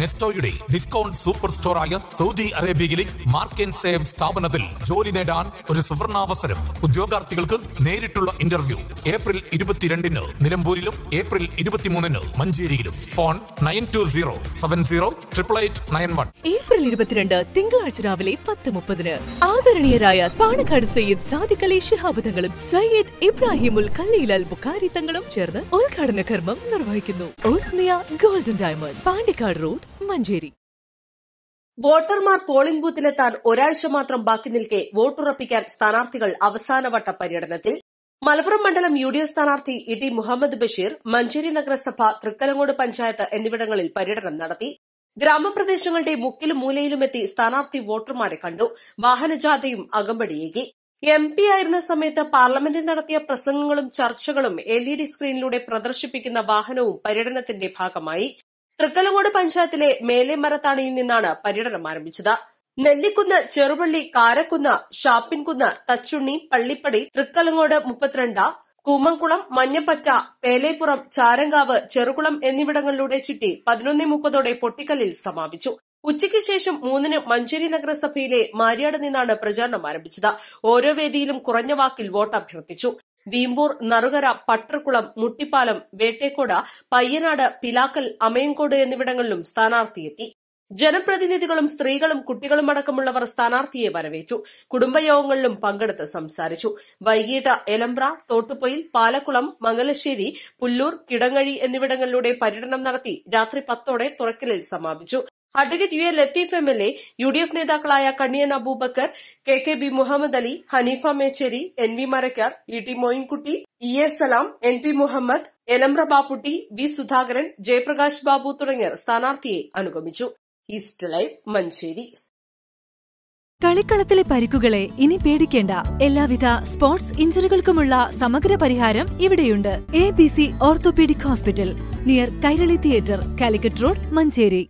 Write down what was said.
നെസ്റ്റോയുടെ discount super സ്റ്റോറായ Saudi അറേബ്യയിലെ Mark and Save സ്ഥാപനത്തിൽ ജോലി നേടാൻ ഒരു സുവർണാവസരം ഉദ്യോഗാർത്ഥികൾക്ക് നേരിട്ടുള്ള ഇന്റർവ്യൂ ഏപ്രിൽ ഇരുപത്തിരണ്ടിന് നിലമ്പൂരിലും ഏപ്രിൽ ഇരുപത്തിമൂന്നിന് മഞ്ചേരിയിലും phone nine two zero seven zero triple eight nine one April ഇരുപത്തിരണ്ട് തിങ്കളാഴ്ച രാവിലെ പത്ത് മുപ്പതിന് ആദരണീയരായ പാണക്കാട് സയ്യിദ് സാദിഖ് അലി ശിഹാബുദങ്ങളും സയ്യിദ് ഇബ്രാഹിമുൽ ഖലീലാൽ ബുഖാരി തങ്ങളും ചേർന്ന് ഉദ്ഘാടന കർമ്മം നിർവഹിക്കുന്നു Osmia golden diamond Pandikkad road news Manjeri വോട്ടർമാർ പോളിംഗ് ബൂത്തിലെത്താൻ ഒരാഴ്ച മാത്രം ബാക്കി നിൽക്കെ വോട്ടുറപ്പിക്കാൻ സ്ഥാനാർത്ഥികൾ അവസാനവട്ട പര്യടനത്തിൽ മലപ്പുറം മണ്ഡലം യു ഡി എഫ് സ്ഥാനാർത്ഥി ഇ ടി മുഹമ്മദ് ബഷീർ മഞ്ചേരി നഗരസഭ തൃക്കലങ്ങോട് പഞ്ചായത്ത് എന്നിവിടങ്ങളിൽ പര്യടനം നടത്തി ഗ്രാമപ്രദേശങ്ങളുടെ മുക്കിലും മൂലയിലുമെത്തി സ്ഥാനാർത്ഥി വോട്ടർമാരെ കണ്ടു വാഹനജാഥയും അകമ്പടിയേകി എം പി ആയിരുന്ന സമയത്ത് പാർലമെന്റിൽ നടത്തിയ പ്രസംഗങ്ങളും ചർച്ചകളും എൽ സ്ക്രീനിലൂടെ പ്രദർശിപ്പിക്കുന്ന വാഹനവും പര്യടനത്തിന്റെ ഭാഗമായി തൃക്കലങ്ങോട് പഞ്ചായത്തിലെ മേലേമരത്താണിയിൽ നിന്നാണ് പര്യടനം ആരംഭിച്ചത് നെല്ലിക്കുന്ന് ചെറുപള്ളി കാരക്കുന്ന് ഷാപ്പിൻകുന്ന് തച്ചുണ്ണി പള്ളിപ്പടി തൃക്കലങ്ങോട് മുപ്പത്തിരണ്ട് കൂമംകുളം മഞ്ഞപ്പറ്റ പേലേപ്പുറം ചാരങ്കാവ് ചെറുകുളം എന്നിവിടങ്ങളിലൂടെ ചുറ്റി പതിനൊന്നേ മുപ്പതോടെ പൊട്ടിക്കലിൽ സമാപിച്ചു ഉച്ചയ്ക്ക് ശേഷം മൂന്നിന് മഞ്ചേരി നഗരസഭയിലെ മാരിയാട് നിന്നാണ് പ്രചാരണം ആരംഭിച്ചത് ഓരോ വേദിയിലും കുറഞ്ഞ വാക്കിൽ വോട്ട് അഭ്യർത്ഥിച്ചു വീമ്പൂർ നറുകര പട്ടർക്കുളം മുട്ടിപ്പാലം വേട്ടേക്കോട പയ്യനാട് പിലാക്കൽ അമയങ്കോട് എന്നിവിടങ്ങളിലും സ്ഥാനാർത്ഥിയെത്തി ജനപ്രതിനിധികളും സ്ത്രീകളും കുട്ടികളും അടക്കമുള്ളവർ സ്ഥാനാർത്ഥിയെ വരവേറ്റു കുടുംബയോഗങ്ങളിലും പങ്കെടുത്ത് സംസാരിച്ചു വൈകിട്ട് എലമ്പ്ര തോട്ടുപൊയിൽ പാലക്കുളം മംഗലശ്ശേരി പുല്ലൂർ കിടങ്ങഴി എന്നിവിടങ്ങളിലൂടെ പര്യടനം നടത്തി രാത്രി പത്തോടെ തുറക്കലിൽ സമാപിച്ചു advocate U A Latheef M L A U D F നേതാക്കളായ Kanniyan Aboobacker K K B Muhammad Ali Haneefa Mecheri N V Marakkar E T Moyinkutty E A Salam N P Muhammad Elamra Bapputty V Sudhakaran Jayaprakash Babu തുടങ്ങിയ സ്ഥാനാർത്ഥിയെ അനുഗമിച്ചു ഈസ്റ്റ് ലൈവ് മഞ്ചേരി കളിക്കളത്തിലെ പരിക്കുകളെ ഇനി പേടിക്കേണ്ട എല്ലാവിധ സ്പോർട്സ് ഇഞ്ചറികൾക്കുമുള്ള സമഗ്ര പരിഹാരം ഇവിടെയുണ്ട് A B C orthopaedic hospital near Kairali theatre Calicut road Manjeri